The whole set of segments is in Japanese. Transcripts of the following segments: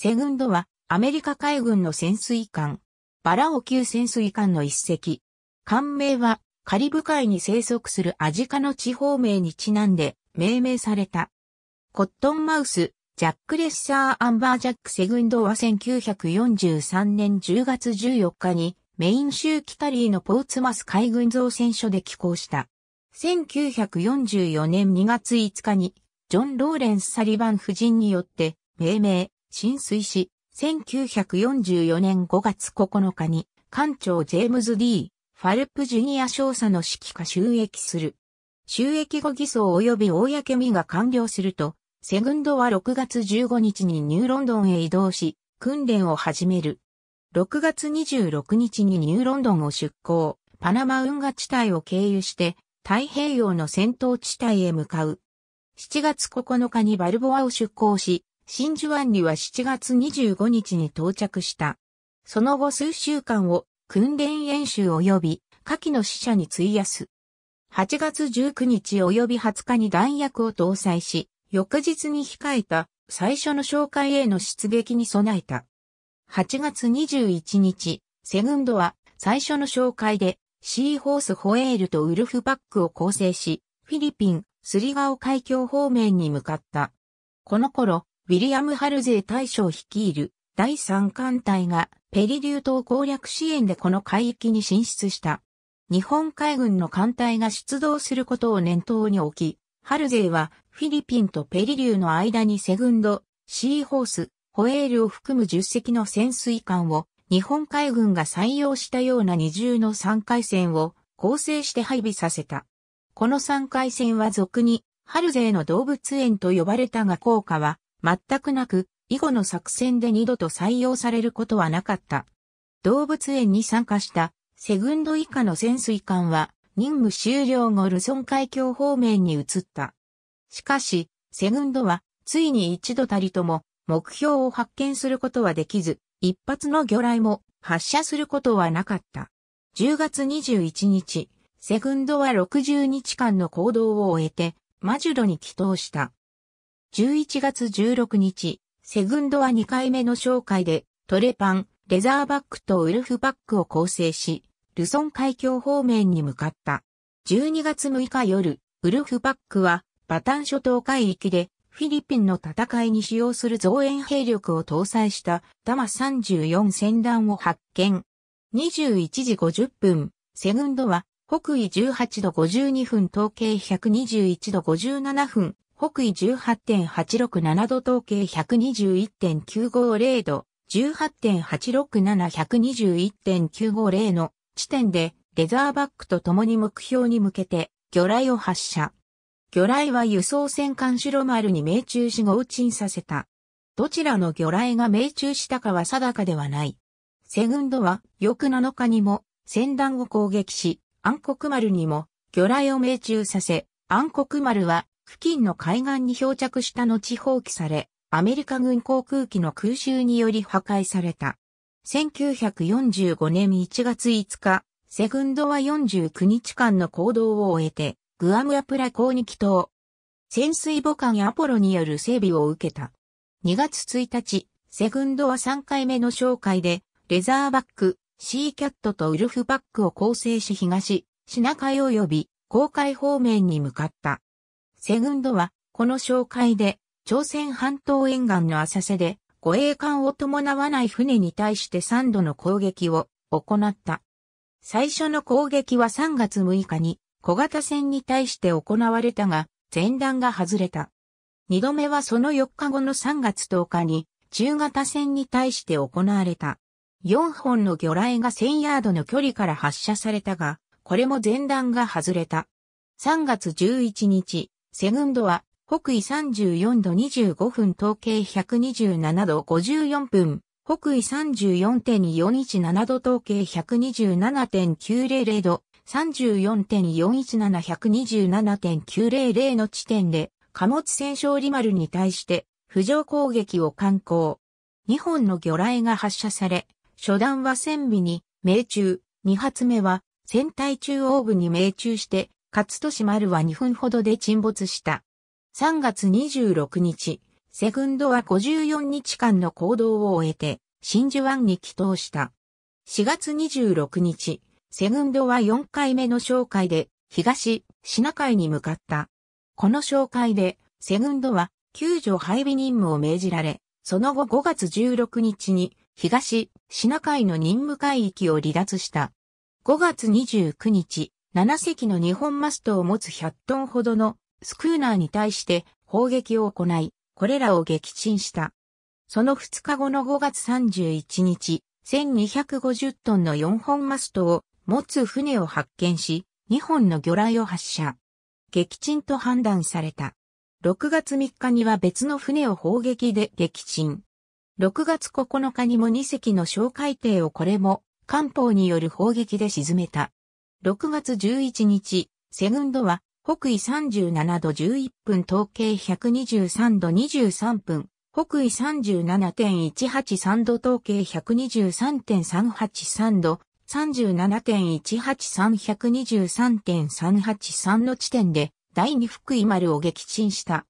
セグンドはアメリカ海軍の潜水艦、バラオ級潜水艦の一隻。艦名はカリブ海に生息するアジカの地方名にちなんで命名された。コットンマウス、ジャック・レッサー・アンバー・ジャック・セグンドは1943年10月14日にメイン州キタリーのポーツマス海軍造船所で寄港した。1944年2月5日にジョン・ローレンス・サリバン夫人によって命名、浸水し、1944年5月9日に、艦長ジェームズ・ D・ ファルプ・ジュニア少佐の指揮下収益する。収益後偽装及び公みが完了すると、セグンドは6月15日にニューロンドンへ移動し、訓練を始める。6月26日にニューロンドンを出港、パナマ運河地帯を経由して、太平洋の戦闘地帯へ向かう。7月9日にバルボアを出港し、真珠湾には7月25日に到着した。その後数週間を訓練演習及び下記の死者に費やす。8月19日及び20日に弾薬を搭載し、翌日に控えた最初の紹介への出撃に備えた。8月21日、セグンドは最初の紹介でシーホースホエールとウルフパックを構成し、フィリピン、スリガオ海峡方面に向かった。この頃、ウィリアム・ハルゼー大将率いる第三艦隊がペリリュー島攻略支援でこの海域に進出した。日本海軍の艦隊が出動することを念頭に置き、ハルゼーはフィリピンとペリリューの間にセグンド、シーホース、ホエールを含む10隻の潜水艦を日本海軍が採用したような二重の3回戦を構成して配備させた。この3回戦は俗にハルゼーの動物園と呼ばれたが効果は全くなく、以後の作戦で二度と採用されることはなかった。動物園に参加したセグンド以下の潜水艦は任務終了後ルソン海峡方面に移った。しかし、セグンドはついに一度たりとも目標を発見することはできず、一発の魚雷も発射することはなかった。10月21日、セグンドは60日間の行動を終えて、マジュロに帰投した。11月16日、セグンドは2回目の紹介で、トレパン、レザーバックとウルフバックを構成し、ルソン海峡方面に向かった。12月6日夜、ウルフバックは、バタン諸島海域で、フィリピンの戦いに使用する増援兵力を搭載したダマ34戦団を発見。21時50分、セグンドは北緯18度52分、東経121度57分、北緯18.867度統計121.950度、18.867121.950の地点でレザーバックと共に目標に向けて魚雷を発射。魚雷は輸送船艦白丸に命中し合沈させた。どちらの魚雷が命中したかは定かではない。セグンドは翌7日にも船団を攻撃し、暗黒丸にも魚雷を命中させ、暗黒丸は付近の海岸に漂着した後放棄され、アメリカ軍航空機の空襲により破壊された。1945年1月5日、セグンドは49日間の行動を終えて、グアムアプラ港に帰島。潜水母艦アポロによる整備を受けた。2月1日、セグンドは3回目の紹介で、レザーバック、シーキャットとウルフバックを構成し東、シナ海及び、公海方面に向かった。セグンドは、この紹介で、朝鮮半島沿岸の浅瀬で、護衛艦を伴わない船に対して3度の攻撃を行った。最初の攻撃は3月6日に小型船に対して行われたが、前段が外れた。2度目はその4日後の3月10日に中型船に対して行われた。4本の魚雷が1000ヤードの距離から発射されたが、これも前段が外れた。3月11日、セグンドは、北緯34度25分統計127度54分、北緯34.417度統計127.900度、34.417127.900の地点で、貨物戦勝利丸に対して、浮上攻撃を敢行。2本の魚雷が発射され、初弾は船尾に命中、2発目は船体中央部に命中して、勝利丸は2分ほどで沈没した。3月26日、セグンドは54日間の行動を終えて、真珠湾に帰投した。4月26日、セグンドは4回目の紹介で、東、シナ海に向かった。この紹介で、セグンドは救助配備任務を命じられ、その後5月16日に東、シナ海の任務海域を離脱した。5月29日、7隻の日本マストを持つ100トンほどのスクーナーに対して砲撃を行い、これらを撃沈した。その2日後の5月31日、1250トンの4本マストを持つ船を発見し、2本の魚雷を発射。撃沈と判断された。6月3日には別の船を砲撃で撃沈。6月9日にも2隻の小海艇をこれも艦砲による砲撃で沈めた。6月11日、セグンドは、北緯37度11分、統計123度23分、北緯37.183度、統計123.383度、37.183123.383の地点で、第二福井丸を撃沈した。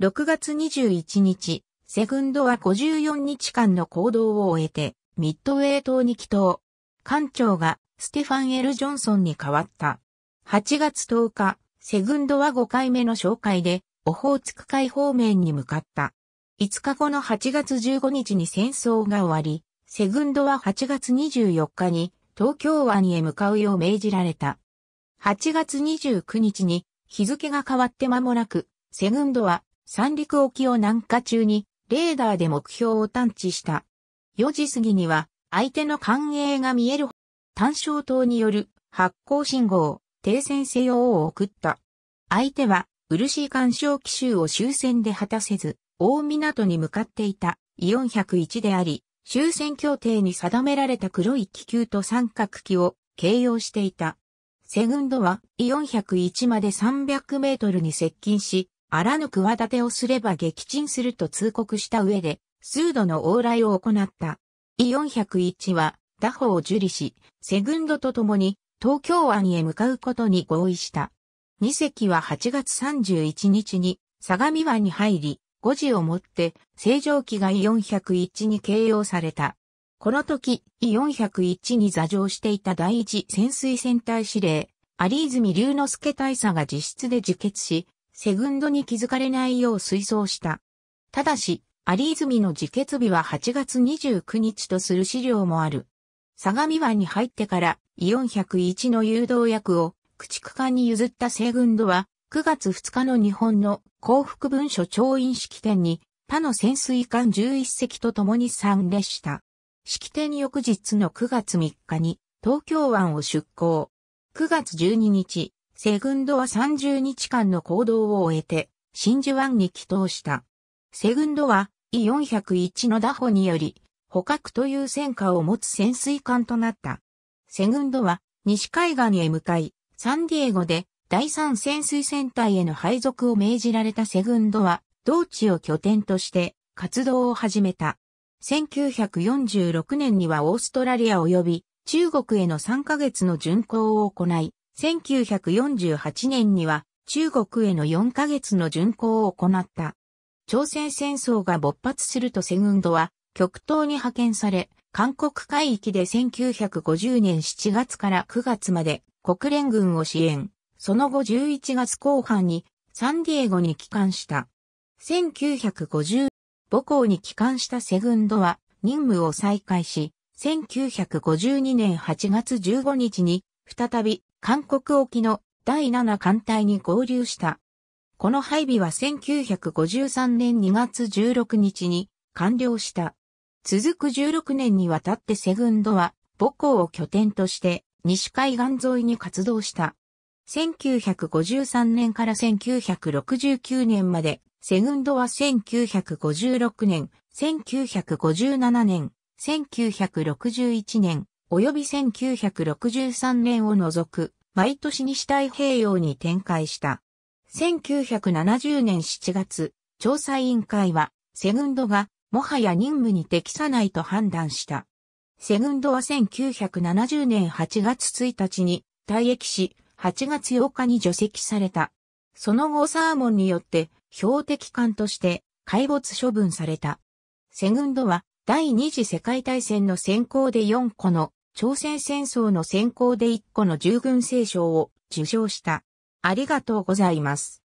6月21日、セグンドは54日間の行動を終えて、ミッドウェイ島に帰島。艦長がステファン・エル・ジョンソンに変わった。8月10日、セグンドは5回目の紹介で、オホーツク海方面に向かった。5日後の8月15日に戦争が終わり、セグンドは8月24日に東京湾へ向かうよう命じられた。8月29日に日付が変わって間もなく、セグンドは三陸沖を南下中にレーダーで目標を探知した。4時過ぎには相手の艦影が見える単焦灯による発光信号、停戦せよを送った。相手は、漆干渉奇襲を終戦で果たせず、大港に向かっていたイオン101であり、終戦協定に定められた黒い気球と三角機を形容していた。セグンドはイオン101まで300メートルに接近し、あらぬ企てをすれば撃沈すると通告した上で、数度の往来を行った。イオン101は打法を受理し、セグンドと共に東京湾へ向かうことに合意した。2隻は8月31日に相模湾に入り、5時をもって正常機が E401 に形容された。この時、E401 に座乗していた第一潜水船隊司令、有泉龍之介大佐が自室で自決し、セグンドに気づかれないよう推送した。ただし、有泉の自決日は8月29日とする資料もある。相模湾に入ってからイオン101の誘導薬を駆逐艦に譲った西軍度は9月2日の日本の幸福文書調印式典に他の潜水艦11隻と共に参列した。式典翌日の9月3日に東京湾を出港。9月12日、西軍度は30日間の行動を終えて真珠湾に帰島した。西軍度は E401 の打歩により捕獲という戦果を持つ潜水艦となった。セグンドは西海岸へ向かい、サンディエゴで第三潜水戦隊への配属を命じられたセグンドは、同地を拠点として活動を始めた。1946年にはオーストラリア及び中国への3ヶ月の巡航を行い、1948年には中国への4ヶ月の巡航を行った。朝鮮戦争が勃発するとセグンドは極東に派遣され、韓国海域で1950年7月から9月まで国連軍を支援、その後11月後半にサンディエゴに帰還した。1950、母校に帰還したセグンドは任務を再開し、1952年8月15日に再び韓国沖の第7艦隊に合流した。この配備は1953年2月16日に完了した。続く16年にわたってセグンドは母校を拠点として西海岸沿いに活動した。1953年から1969年まで、セグンドは1956年、1957年、1961年、及び1963年を除く、毎年西太平洋に展開した。1970年7月、調査委員会は、セグンドがもはや任務に適さないと判断した。セグンドは1970年8月1日に退役し、8月8日に除籍された。その後サーモンによって標的艦として海没処分された。セグンドは第二次世界大戦の先行で4個の、朝鮮戦争の先行で1個の従軍聖章を受賞した。ありがとうございます。